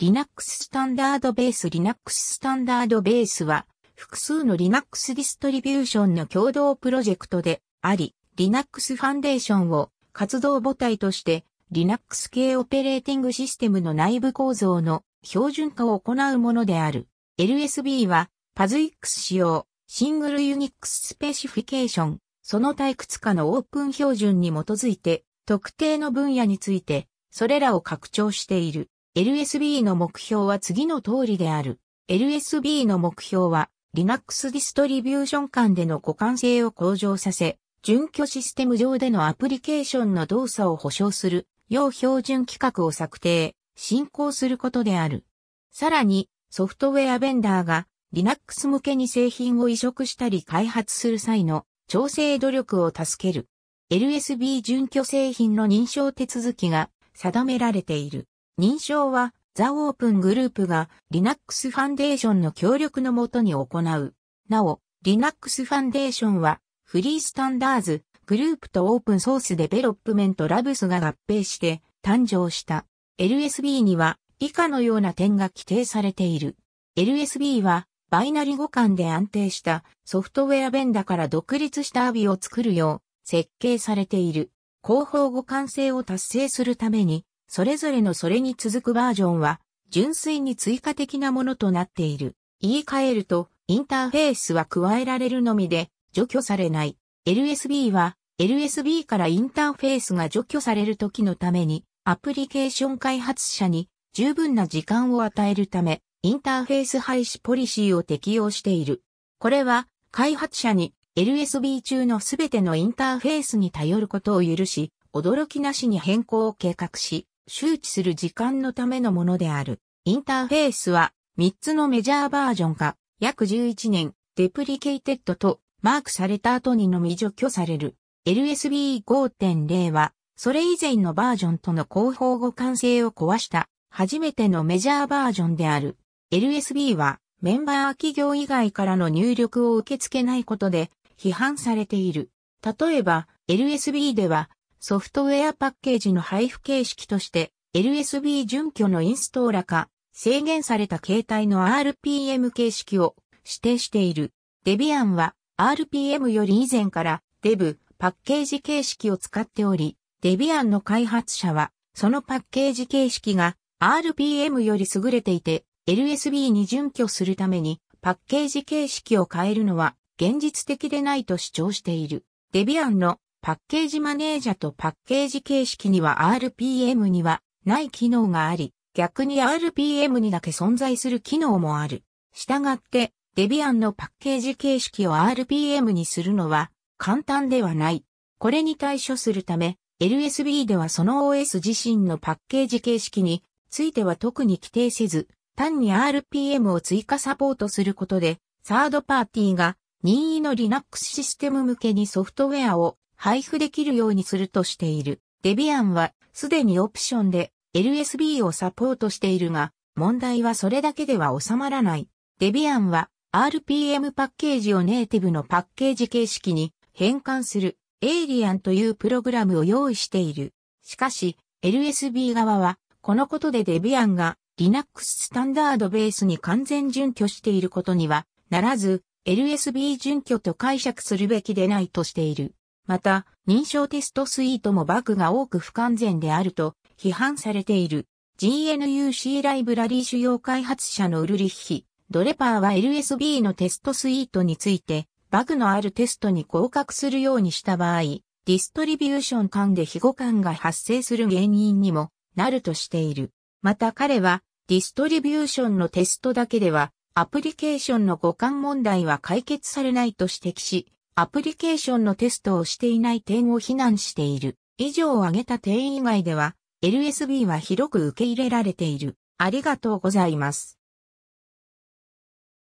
Linux スタンダードベース Linux スタンダードベースは複数の Linux ディストリビューションの共同プロジェクトであり、Linux ファンデーションを活動母体として Linux 系オペレーティングシステムの内部構造の標準化を行うものである。LSB は p a s x 仕様、シングルユニックススペシフィケーション、その退屈化かのオープン標準に基づいて特定の分野についてそれらを拡張している。LSB の目標は次の通りである。LSB の目標は、Linux ディストリビューション間での互換性を向上させ、準拠システム上でのアプリケーションの動作を保証する、要標準規格を策定、進行することである。さらに、ソフトウェアベンダーが Linux 向けに製品を移植したり開発する際の調整努力を助ける。LSB 準拠製品の認証手続きが定められている。認証はザ・オープングループが Linux ファンデーションの協力のもとに行う。なお、Linux ファンデーションはフリースタンダーズグループとオープンソースデベロップメントラブスが合併して誕生した。LSB には以下のような点が規定されている。LSB はバイナリ互換で安定したソフトウェアベンダから独立したアビを作るよう設計されている。広報互換性を達成するためにそれぞれのそれに続くバージョンは、純粋に追加的なものとなっている。言い換えると、インターフェースは加えられるのみで、除去されない。LSB は、LSB からインターフェースが除去される時のために、アプリケーション開発者に十分な時間を与えるため、インターフェース廃止ポリシーを適用している。これは、開発者に LSB 中のすべてのインターフェースに頼ることを許し、驚きなしに変更を計画し、周知する時間のためのものである。インターフェースは3つのメジャーバージョンが約11年デプリケイテッドとマークされた後にのみ除去される。LSB5.0 はそれ以前のバージョンとの広報互換性を壊した初めてのメジャーバージョンである。LSB はメンバー企業以外からの入力を受け付けないことで批判されている。例えば LSB ではソフトウェアパッケージの配布形式として LSB 準拠のインストーラか制限された形態の RPM 形式を指定している。デビアンは RPM より以前からデブパッケージ形式を使っており、デビアンの開発者はそのパッケージ形式が RPM より優れていて LSB に準拠するためにパッケージ形式を変えるのは現実的でないと主張している。デビアンのパッケージマネージャとパッケージ形式には RPM にはない機能があり、逆に RPM にだけ存在する機能もある。したがって、デビアンのパッケージ形式を RPM にするのは簡単ではない。これに対処するため、LSB ではその OS 自身のパッケージ形式については特に規定せず、単に RPM を追加サポートすることで、サードパーティーが任意の Linux システム向けにソフトウェアを配布できるようにするとしている。デビアンはすでにオプションで LSB をサポートしているが、問題はそれだけでは収まらない。デビアンは RPM パッケージをネイティブのパッケージ形式に変換するエイリアンというプログラムを用意している。しかし、LSB 側は、このことでデビアンが Linux スタンダードベースに完全準拠していることにはならず、LSB 準拠と解釈するべきでないとしている。また、認証テストスイートもバグが多く不完全であると批判されている。GNUC ライブラリー主要開発者のウルリッヒ、ドレパーは LSB のテストスイートについて、バグのあるテストに合格するようにした場合、ディストリビューション間で非互換が発生する原因にもなるとしている。また彼は、ディストリビューションのテストだけでは、アプリケーションの互換問題は解決されないと指摘し、アプリケーションのテストをしていない点を非難している。以上を挙げた点以外では、LSB は広く受け入れられている。ありがとうございます。